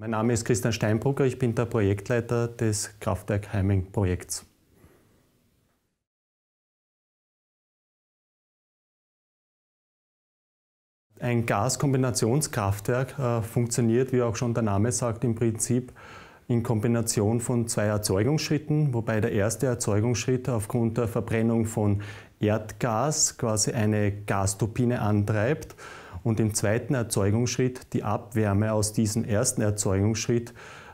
Mein Name ist Christian Steinbrucker, ich bin der Projektleiter des Kraftwerk Heiming-Projekts. Ein Gaskombinationskraftwerk äh, funktioniert, wie auch schon der Name sagt, im Prinzip in Kombination von zwei Erzeugungsschritten, wobei der erste Erzeugungsschritt aufgrund der Verbrennung von Erdgas quasi eine Gasturbine antreibt und im zweiten Erzeugungsschritt die Abwärme aus diesem ersten Erzeugungsschritt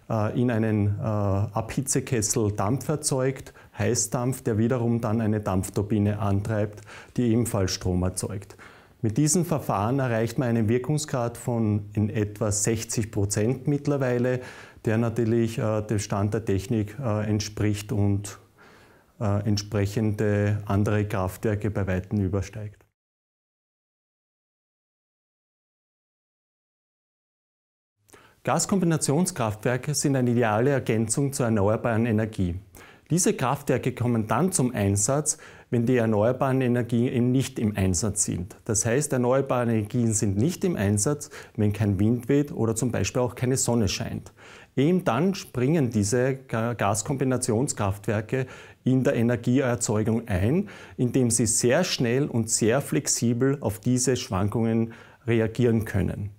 äh, in einen äh, Abhitzekessel Dampf erzeugt, Heißdampf, der wiederum dann eine Dampfturbine antreibt, die ebenfalls Strom erzeugt. Mit diesem Verfahren erreicht man einen Wirkungsgrad von in etwa 60 Prozent mittlerweile, der natürlich äh, dem Stand der Technik entspricht und entsprechende andere Kraftwerke bei Weitem übersteigt. Gaskombinationskraftwerke sind eine ideale Ergänzung zur erneuerbaren Energie. Diese Kraftwerke kommen dann zum Einsatz, wenn die erneuerbaren Energien eben nicht im Einsatz sind. Das heißt, erneuerbare Energien sind nicht im Einsatz, wenn kein Wind weht oder zum Beispiel auch keine Sonne scheint. Eben dann springen diese Gaskombinationskraftwerke in der Energieerzeugung ein, indem sie sehr schnell und sehr flexibel auf diese Schwankungen reagieren können.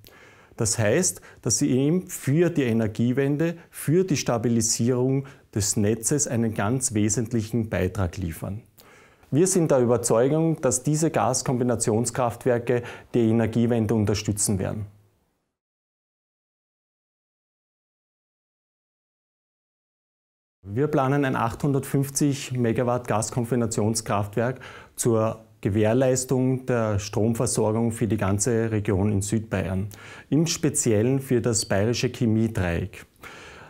Das heißt, dass sie eben für die Energiewende, für die Stabilisierung des Netzes einen ganz wesentlichen Beitrag liefern. Wir sind der Überzeugung, dass diese Gaskombinationskraftwerke die Energiewende unterstützen werden. Wir planen ein 850 Megawatt Gaskombinationskraftwerk zur Gewährleistung der Stromversorgung für die ganze Region in Südbayern, im Speziellen für das bayerische Chemiedreieck.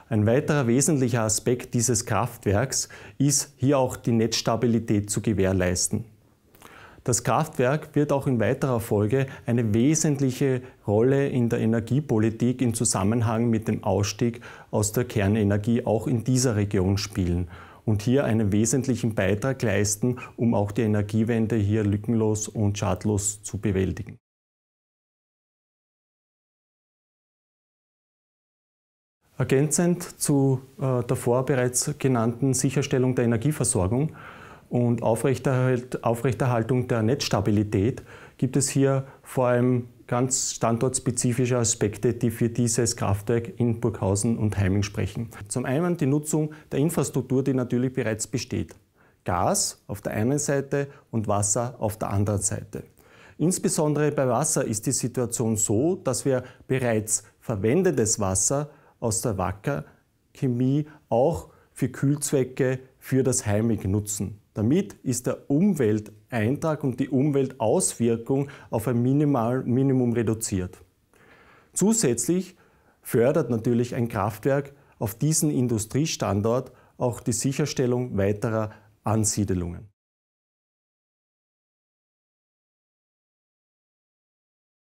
Ein weiterer wesentlicher Aspekt dieses Kraftwerks ist, hier auch die Netzstabilität zu gewährleisten. Das Kraftwerk wird auch in weiterer Folge eine wesentliche Rolle in der Energiepolitik im Zusammenhang mit dem Ausstieg aus der Kernenergie auch in dieser Region spielen und hier einen wesentlichen Beitrag leisten, um auch die Energiewende hier lückenlos und schadlos zu bewältigen. Ergänzend zu äh, davor bereits genannten Sicherstellung der Energieversorgung und Aufrechterhaltung der Netzstabilität gibt es hier vor allem ganz standortspezifische Aspekte, die für dieses Kraftwerk in Burghausen und Heiming sprechen. Zum einen die Nutzung der Infrastruktur, die natürlich bereits besteht. Gas auf der einen Seite und Wasser auf der anderen Seite. Insbesondere bei Wasser ist die Situation so, dass wir bereits verwendetes Wasser aus der Wacker Chemie auch für Kühlzwecke für das Heimig nutzen. Damit ist der Umwelteintrag und die Umweltauswirkung auf ein Minimal, Minimum reduziert. Zusätzlich fördert natürlich ein Kraftwerk auf diesen Industriestandort auch die Sicherstellung weiterer Ansiedelungen.